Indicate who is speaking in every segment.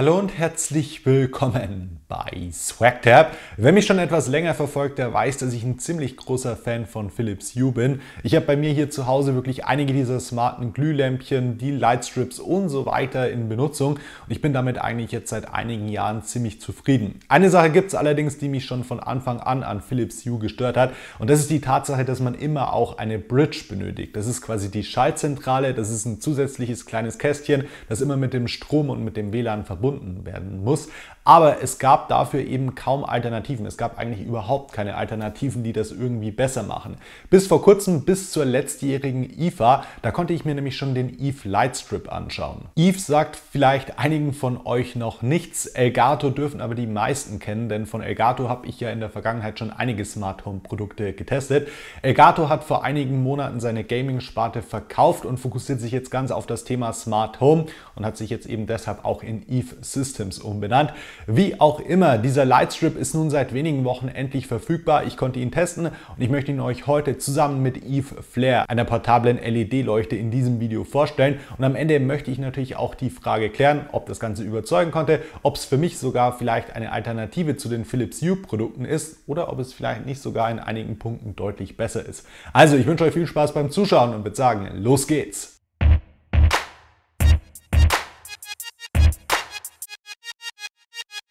Speaker 1: Hallo und herzlich willkommen bei SwagTab. Wer mich schon etwas länger verfolgt, der weiß, dass ich ein ziemlich großer Fan von Philips Hue bin. Ich habe bei mir hier zu Hause wirklich einige dieser smarten Glühlämpchen, die Lightstrips und so weiter in Benutzung und ich bin damit eigentlich jetzt seit einigen Jahren ziemlich zufrieden. Eine Sache gibt es allerdings, die mich schon von Anfang an an Philips Hue gestört hat und das ist die Tatsache, dass man immer auch eine Bridge benötigt. Das ist quasi die Schaltzentrale, das ist ein zusätzliches kleines Kästchen, das immer mit dem Strom und mit dem WLAN verbunden überwunden werden muss. Aber es gab dafür eben kaum Alternativen. Es gab eigentlich überhaupt keine Alternativen, die das irgendwie besser machen. Bis vor kurzem, bis zur letztjährigen IFA, da konnte ich mir nämlich schon den Eve Lightstrip anschauen. Eve sagt vielleicht einigen von euch noch nichts. Elgato dürfen aber die meisten kennen, denn von Elgato habe ich ja in der Vergangenheit schon einige Smart Home Produkte getestet. Elgato hat vor einigen Monaten seine Gaming-Sparte verkauft und fokussiert sich jetzt ganz auf das Thema Smart Home und hat sich jetzt eben deshalb auch in Eve Systems umbenannt. Wie auch immer, dieser Lightstrip ist nun seit wenigen Wochen endlich verfügbar. Ich konnte ihn testen und ich möchte ihn euch heute zusammen mit Eve Flair, einer portablen LED-Leuchte, in diesem Video vorstellen. Und am Ende möchte ich natürlich auch die Frage klären, ob das Ganze überzeugen konnte, ob es für mich sogar vielleicht eine Alternative zu den Philips Hue Produkten ist oder ob es vielleicht nicht sogar in einigen Punkten deutlich besser ist. Also ich wünsche euch viel Spaß beim Zuschauen und würde sagen, los geht's!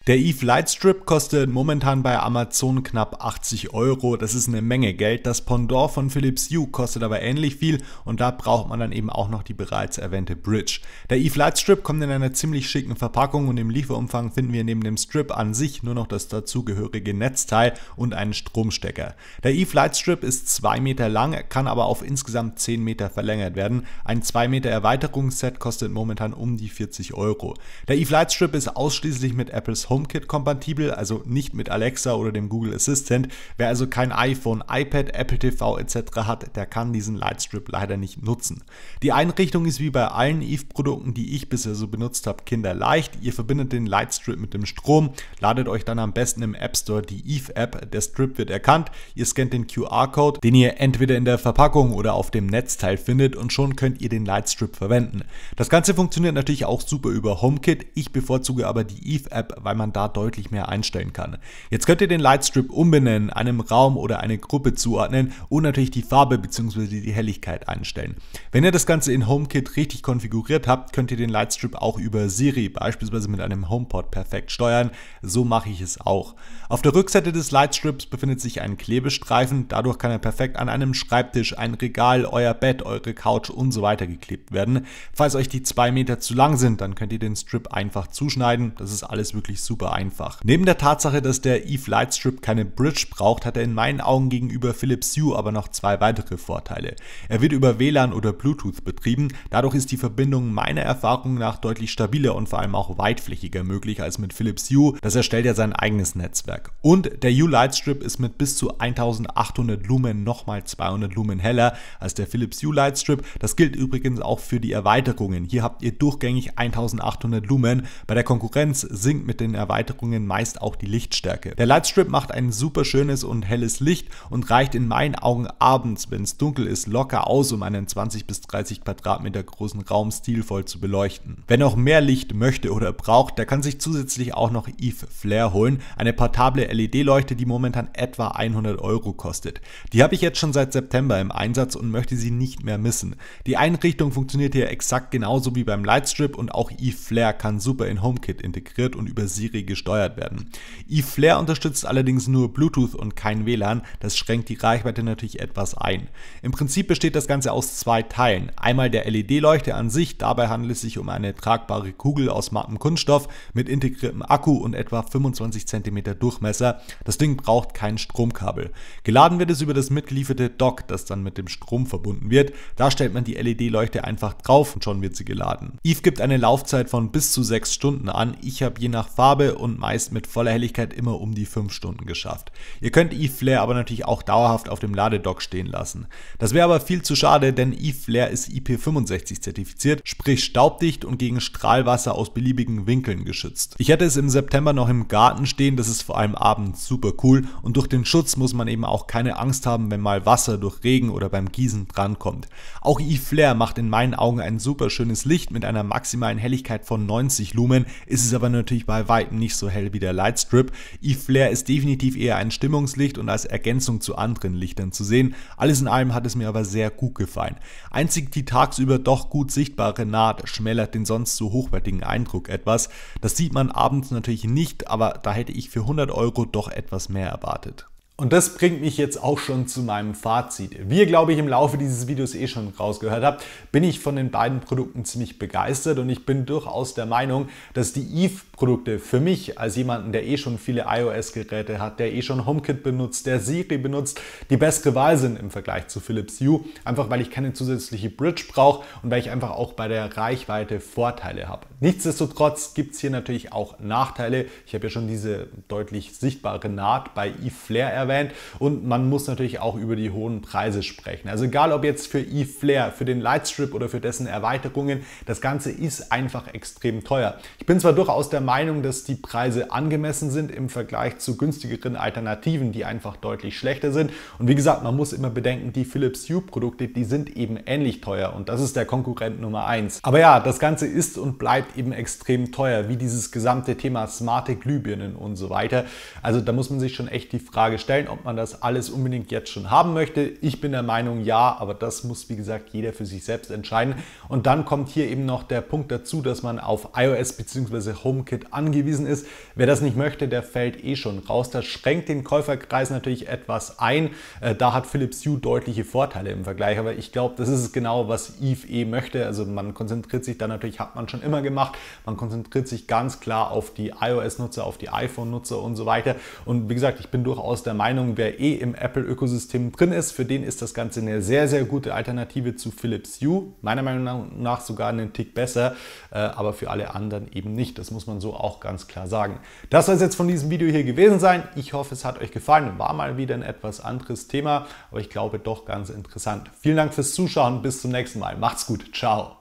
Speaker 1: Der Eve Lightstrip kostet momentan bei Amazon knapp 80 Euro. Das ist eine Menge Geld. Das Pendant von Philips Hue kostet aber ähnlich viel und da braucht man dann eben auch noch die bereits erwähnte Bridge. Der Eve Lightstrip kommt in einer ziemlich schicken Verpackung und im Lieferumfang finden wir neben dem Strip an sich nur noch das dazugehörige Netzteil und einen Stromstecker. Der Eve Lightstrip ist 2 Meter lang, kann aber auf insgesamt 10 Meter verlängert werden. Ein 2 Meter Erweiterungsset kostet momentan um die 40 Euro. Der Eve Lightstrip ist ausschließlich mit Apples HomeKit-kompatibel, also nicht mit Alexa oder dem Google Assistant. Wer also kein iPhone, iPad, Apple TV etc. hat, der kann diesen Lightstrip leider nicht nutzen. Die Einrichtung ist wie bei allen Eve-Produkten, die ich bisher so benutzt habe, kinderleicht. Ihr verbindet den Lightstrip mit dem Strom, ladet euch dann am besten im App Store die Eve-App. Der Strip wird erkannt, ihr scannt den QR-Code, den ihr entweder in der Verpackung oder auf dem Netzteil findet und schon könnt ihr den Lightstrip verwenden. Das Ganze funktioniert natürlich auch super über HomeKit. Ich bevorzuge aber die Eve-App, weil man man da deutlich mehr einstellen kann. Jetzt könnt ihr den Lightstrip umbenennen, einem Raum oder eine Gruppe zuordnen und natürlich die Farbe bzw. die Helligkeit einstellen. Wenn ihr das Ganze in HomeKit richtig konfiguriert habt, könnt ihr den Lightstrip auch über Siri beispielsweise mit einem HomePod perfekt steuern. So mache ich es auch. Auf der Rückseite des Lightstrips befindet sich ein Klebestreifen, dadurch kann er perfekt an einem Schreibtisch, ein Regal, euer Bett, eure Couch und so weiter geklebt werden. Falls euch die zwei Meter zu lang sind, dann könnt ihr den Strip einfach zuschneiden. Das ist alles wirklich so super einfach. Neben der Tatsache, dass der Eve Lightstrip keine Bridge braucht, hat er in meinen Augen gegenüber Philips Hue aber noch zwei weitere Vorteile. Er wird über WLAN oder Bluetooth betrieben, dadurch ist die Verbindung meiner Erfahrung nach deutlich stabiler und vor allem auch weitflächiger möglich als mit Philips Hue, das erstellt ja sein eigenes Netzwerk. Und der Hue Lightstrip ist mit bis zu 1800 Lumen nochmal 200 Lumen heller als der Philips Hue Lightstrip. Das gilt übrigens auch für die Erweiterungen. Hier habt ihr durchgängig 1800 Lumen. Bei der Konkurrenz sinkt mit den Erweiterungen meist auch die Lichtstärke. Der Lightstrip macht ein super schönes und helles Licht und reicht in meinen Augen abends, wenn es dunkel ist, locker aus, um einen 20 bis 30 Quadratmeter großen Raum stilvoll zu beleuchten. Wer noch mehr Licht möchte oder braucht, der kann sich zusätzlich auch noch Eve Flare holen, eine portable LED-Leuchte, die momentan etwa 100 Euro kostet. Die habe ich jetzt schon seit September im Einsatz und möchte sie nicht mehr missen. Die Einrichtung funktioniert hier exakt genauso wie beim Lightstrip und auch Eve Flare kann super in HomeKit integriert und über Siri Siri gesteuert werden. eFlare unterstützt allerdings nur Bluetooth und kein WLAN, das schränkt die Reichweite natürlich etwas ein. Im Prinzip besteht das Ganze aus zwei Teilen. Einmal der LED-Leuchte an sich, dabei handelt es sich um eine tragbare Kugel aus mattem Kunststoff mit integriertem Akku und etwa 25 cm Durchmesser. Das Ding braucht kein Stromkabel. Geladen wird es über das mitgelieferte Dock, das dann mit dem Strom verbunden wird. Da stellt man die LED-Leuchte einfach drauf und schon wird sie geladen. Eve gibt eine Laufzeit von bis zu 6 Stunden an. Ich habe je nach Farbe habe und meist mit voller Helligkeit immer um die 5 Stunden geschafft. Ihr könnt E-Flare aber natürlich auch dauerhaft auf dem Ladedock stehen lassen. Das wäre aber viel zu schade, denn E-Flare ist IP65 zertifiziert, sprich staubdicht und gegen Strahlwasser aus beliebigen Winkeln geschützt. Ich hätte es im September noch im Garten stehen, das ist vor allem abends super cool und durch den Schutz muss man eben auch keine Angst haben, wenn mal Wasser durch Regen oder beim Gießen drankommt. Auch E-Flare macht in meinen Augen ein super schönes Licht mit einer maximalen Helligkeit von 90 Lumen, ist es aber natürlich bei weitem weitem nicht so hell wie der Lightstrip. Eve Flair ist definitiv eher ein Stimmungslicht und als Ergänzung zu anderen Lichtern zu sehen. Alles in allem hat es mir aber sehr gut gefallen. Einzig die tagsüber doch gut sichtbare Naht schmälert den sonst so hochwertigen Eindruck etwas. Das sieht man abends natürlich nicht, aber da hätte ich für 100 Euro doch etwas mehr erwartet. Und das bringt mich jetzt auch schon zu meinem Fazit. Wie ihr, glaube ich, im Laufe dieses Videos eh schon rausgehört habt, bin ich von den beiden Produkten ziemlich begeistert und ich bin durchaus der Meinung, dass die Eve-Produkte für mich als jemanden, der eh schon viele iOS-Geräte hat, der eh schon HomeKit benutzt, der Siri benutzt, die beste Wahl sind im Vergleich zu Philips Hue, einfach weil ich keine zusätzliche Bridge brauche und weil ich einfach auch bei der Reichweite Vorteile habe. Nichtsdestotrotz gibt es hier natürlich auch Nachteile. Ich habe ja schon diese deutlich sichtbare Naht bei Eve Flair erwähnt erwähnt. Und man muss natürlich auch über die hohen Preise sprechen. Also egal ob jetzt für E-Flare, für den Lightstrip oder für dessen Erweiterungen, das Ganze ist einfach extrem teuer. Ich bin zwar durchaus der Meinung, dass die Preise angemessen sind im Vergleich zu günstigeren Alternativen, die einfach deutlich schlechter sind. Und wie gesagt, man muss immer bedenken, die Philips Hue Produkte, die sind eben ähnlich teuer und das ist der Konkurrent Nummer eins. Aber ja, das Ganze ist und bleibt eben extrem teuer, wie dieses gesamte Thema smarte Glühbirnen und so weiter. Also da muss man sich schon echt die Frage stellen, beurteilen, ob man das alles unbedingt jetzt schon haben möchte. Ich bin der Meinung, ja, aber das muss, wie gesagt, jeder für sich selbst entscheiden. Und dann kommt hier eben noch der Punkt dazu, dass man auf iOS bzw. HomeKit angewiesen ist. Wer das nicht möchte, der fällt eh schon raus. Das schränkt den Käuferkreis natürlich etwas ein. Äh, da hat Philips Hue deutliche Vorteile im Vergleich, aber ich glaube, das ist es genau, was Eve eh möchte. Also man konzentriert sich da natürlich, hat man schon immer gemacht, man konzentriert sich ganz klar auf die iOS-Nutzer, auf die iPhone-Nutzer und so weiter. Und wie gesagt, ich bin durchaus der Meinung, wer eh im Apple-Ökosystem drin ist, für den ist das Ganze eine sehr, sehr gute Alternative zu Philips Hue. Meiner Meinung nach sogar einen Tick besser, äh, aber für alle anderen eben nicht. Das muss man so auch ganz klar sagen. Das soll es jetzt von diesem Video hier gewesen sein. Ich hoffe, es hat euch gefallen. War mal wieder ein etwas anderes Thema, aber ich glaube doch ganz interessant. Vielen Dank fürs Zuschauen. Bis zum nächsten Mal. Macht's gut. Ciao.